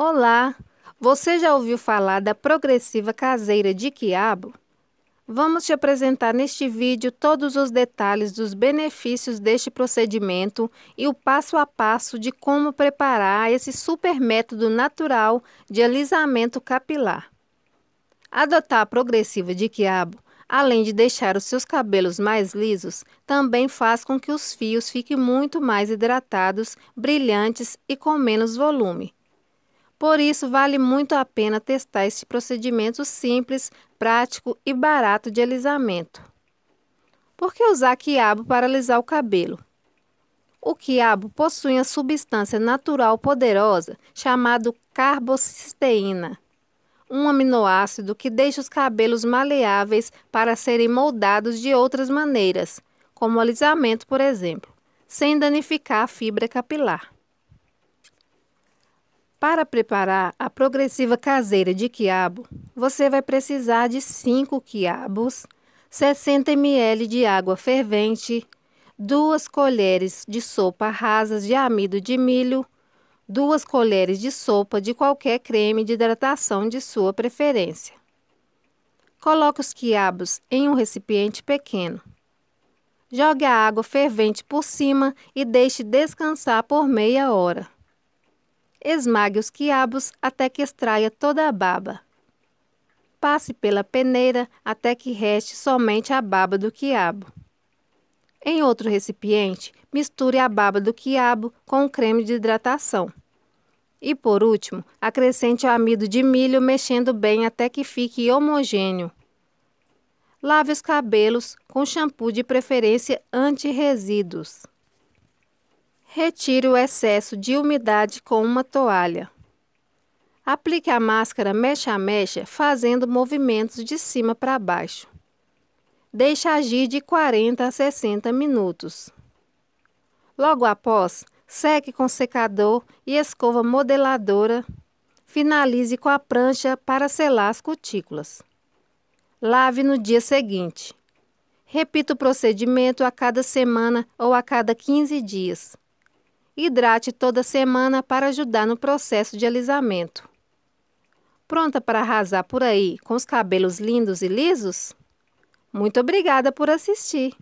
Olá! Você já ouviu falar da progressiva caseira de quiabo? Vamos te apresentar neste vídeo todos os detalhes dos benefícios deste procedimento e o passo a passo de como preparar esse super método natural de alisamento capilar. Adotar a progressiva de quiabo, além de deixar os seus cabelos mais lisos, também faz com que os fios fiquem muito mais hidratados, brilhantes e com menos volume por isso, vale muito a pena testar este procedimento simples, prático e barato de alisamento. Por que usar quiabo para alisar o cabelo? O quiabo possui uma substância natural poderosa chamada carbocisteína, um aminoácido que deixa os cabelos maleáveis para serem moldados de outras maneiras, como alisamento, por exemplo, sem danificar a fibra capilar. Para preparar a progressiva caseira de quiabo, você vai precisar de 5 quiabos, 60 ml de água fervente, 2 colheres de sopa rasas de amido de milho, 2 colheres de sopa de qualquer creme de hidratação de sua preferência. Coloque os quiabos em um recipiente pequeno. Jogue a água fervente por cima e deixe descansar por meia hora esmague os quiabos até que extraia toda a baba. Passe pela peneira até que reste somente a baba do quiabo. Em outro recipiente, misture a baba do quiabo com o creme de hidratação. E por último, acrescente o amido de milho mexendo bem até que fique homogêneo. Lave os cabelos com shampoo de preferência anti-resíduos. Retire o excesso de umidade com uma toalha. Aplique a máscara mecha a mecha, fazendo movimentos de cima para baixo. Deixe agir de 40 a 60 minutos. Logo após, seque com secador e escova modeladora. Finalize com a prancha para selar as cutículas. Lave no dia seguinte. Repita o procedimento a cada semana ou a cada 15 dias. Hidrate toda semana para ajudar no processo de alisamento. Pronta para arrasar por aí com os cabelos lindos e lisos? Muito obrigada por assistir!